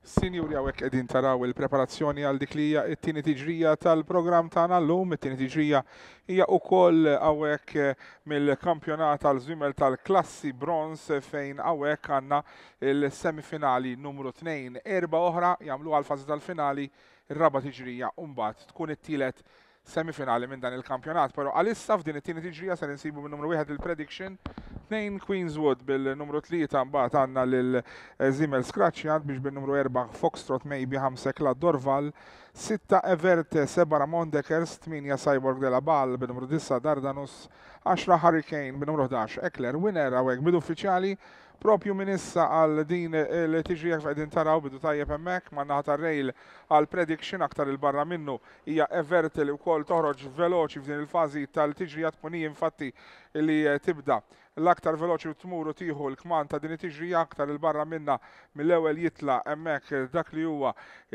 Sinjuri għawek edin taraw il-preparazzjoni għal dik li hija it-tieni tiġrija tal-programm tagħna llum, it-tieni tiġrija hija wkoll għawek eh, mill-kampjonat għal zwimel tal-klassi bronz fejn għawek għandna il-semifinali numru 2. Erba oħra jagħmlu għal fazi tal-finali ir-raba tiġrija u mbagħad tkun it-tielet semifinali minn dan il-kampjonat, pero għalissa f'din it-tieni tiġrija se ninsibu minn numru wieħed il-prediction 2 Queenswood bil-numru 3 mbagħad għandna lil eh, Zimel Scratchyard biex bil-numru 4 Foxtrot Maybe 5 Sekla Dorval, 6 Evert 7 Ramon Dekers, 8 Cyborg de la Ball bil-numru 10 Dardanus, 10 Hurricane bil-numru 11 Ekler Winner għawek bidu uffiċjali propju minissa għal din eh, l tiġi jek għedin taraw bidu tajjeb emmek, ma naħta rejl għal prediction aktar il-barra minnu hija li u kol toħroġ veloċi f'din il-fazi tal-tiġrijat punij infatti li eh, tibda l-aktar veloċi u t-muru tiħu l-kman ta' din tiġri aktar il-barra minna mill-ewel jitla emmek dak li huwa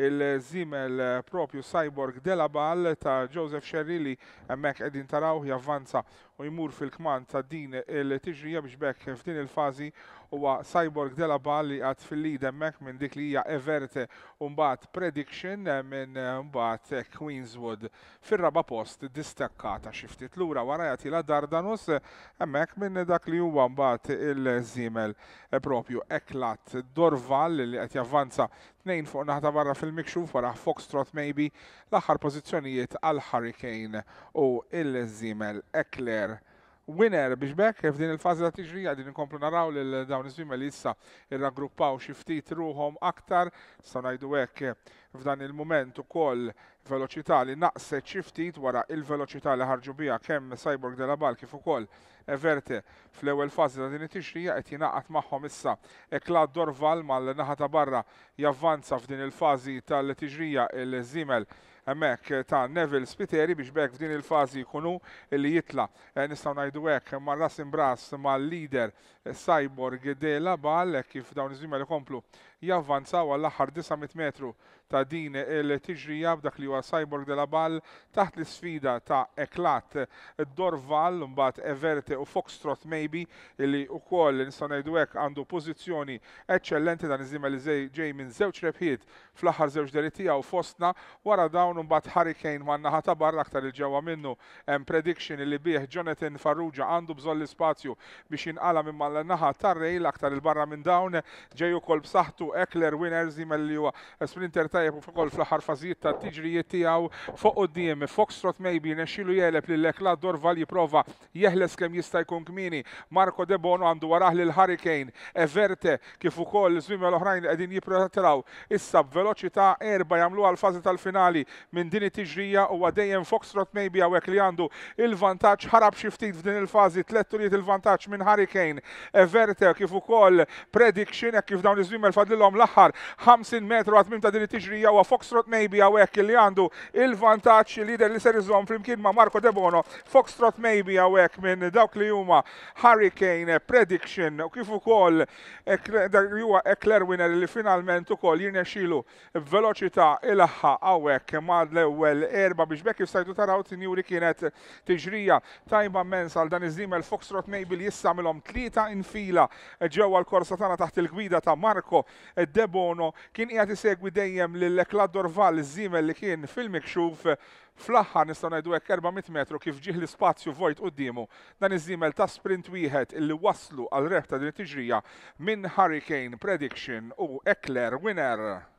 il-zimel propju Cyborg Delabal ta' Joseph Sherrilli emmek edin taraw javvanza u jmur fil-kman ta' din il-tiġrija biex bekk f'din il-fazi huwa Cyborg Della Balli għad fil-lid hemmhekk minn dik li hija Everte u mbagħad Prediction minn eh, mbagħad eh, Queenswood fir-raba post distakkata xi ftit lura wara jagħtilha Dardanus hemmhekk minn dak li huwa mbagħad il-żiemel eh, propju Eklat Dorval li qed javvanza tnejn fuq naħta barra fil-mikxuf wara Foxtrot maybe l-aħħar pożizzjonijiet għal Hurricane u il-żimel Eckler Winner biex bekk f'din il-fazi ta' tiġrija din inkomplu naraw lil dawn iż-żimel issa irraggruppaw xi ftit ruhom aktar sa ngħidu hekk f'dan il-moment ukoll veloċità li naqset xi ftit wara il-veloċità li ħarġu biha kemm Cyborg della Bal kif ukoll Everte fl-ewwel fażi ta' din it-tixrija qed jingħaqad magħhom issa Eklad Dorval mal-naħa ta' barra javvanza f'din il-fażi tal-tiġrija il-żimel hemmhekk ta' Neville Spiteri biex bekk f'din il-fażi jkunu li jitla eh, nistgħu ngħidu hekk ma' ras imbras mal-leader eh, Cyborg de la Bal eh, kif dawn iż-żimel ikomplu javvanzaw għall-aħħar 900 metru ta' din il-tiġrija b'dak li huwa Cyborg de la Ball taħt l-sfida ta' Eklat Dorval mbagħad Everte u Foxtrot Maybe li wkoll nistgħu ngħidu hekk għandu pożizzjoni eċċellenti dan iżima li ġej minn żewġ rebħiet fl-aħħar żewġ deritija u fostna wara dawn mbagħad Hurricane man-naħa ta' barra aktar il-ġewwa minnu hemm prediction li bih Jonathan Farrugia għandu bżonn l-ispazju biex jinqala minn mal-naħa tar-rejl aktar il-barra minn dawn ġej ukoll b'saħħtu Ekler Winners li huwa sprinter tajjeb sabu f'kol fl-ħar fażijiet ta' tiġrijiet tiegħu fuq qudiem Foxtrot maybe nexxilu jeleb l Lekla Dorval jipprova jeħles kemm jista' jkun kmini. Marco De Bono għandu waraħ lil Hurricane Everte kif ukoll żmiem l-oħrajn qegħdin jippretraw issa b'veloċità erba' jagħmlu għal fażi tal-finali minn din it-tiġrija huwa dejjem Foxtrot maybe hawnhekk li għandu il-vantaġġ ħarab xi ftit f'din il-fażi tliet turiet il-vantaġġ minn Hurricane Everte kif ukoll prediction kif dawn iż żwiemel fadlilhom l-aħħar 50 metru għatmim ta' din it-tiġrija Sofija u Foxtrot Maybe għawek li għandu il-vantaċ lider li ser iżom flimkien ma' Marco Debono. Foxtrot Maybe għawek minn dawk li huma Hurricane Prediction u kif ukoll huwa Ekler Winner li finalment ukoll jirnexxilu veloċità il-ħa għawek ma' l-ewwel erba biex bekk jistajtu taraw tinjuri kienet tiġrija tajba mensa għal dan iż il Foxtrot Maybe li jissamilhom tlieta infila ġewwa l-korsa tagħna taħt il-gwida ta' Marco Debono kien qiegħed segwi dejjem l eklad Dorval zimel li kien fil-mikxuf fl-aħħar nistgħu ngħidu hekk 400 metru kif ġiħ l-ispazju vojt d-dimu. dan iż-żimel ta' sprint wieħed illi waslu għal rebta din it-tiġrija minn Hurricane Prediction u Ekler Winner.